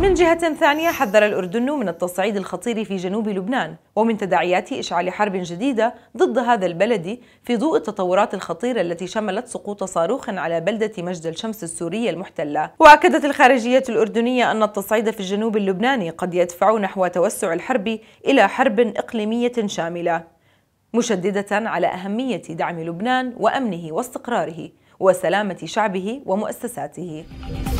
من جهة ثانية حذر الأردن من التصعيد الخطير في جنوب لبنان ومن تداعيات إشعال حرب جديدة ضد هذا البلد في ضوء التطورات الخطيرة التي شملت سقوط صاروخ على بلدة مجد الشمس السورية المحتلة وأكدت الخارجية الأردنية أن التصعيد في الجنوب اللبناني قد يدفع نحو توسع الحرب إلى حرب إقليمية شاملة مشددة على أهمية دعم لبنان وأمنه واستقراره وسلامة شعبه ومؤسساته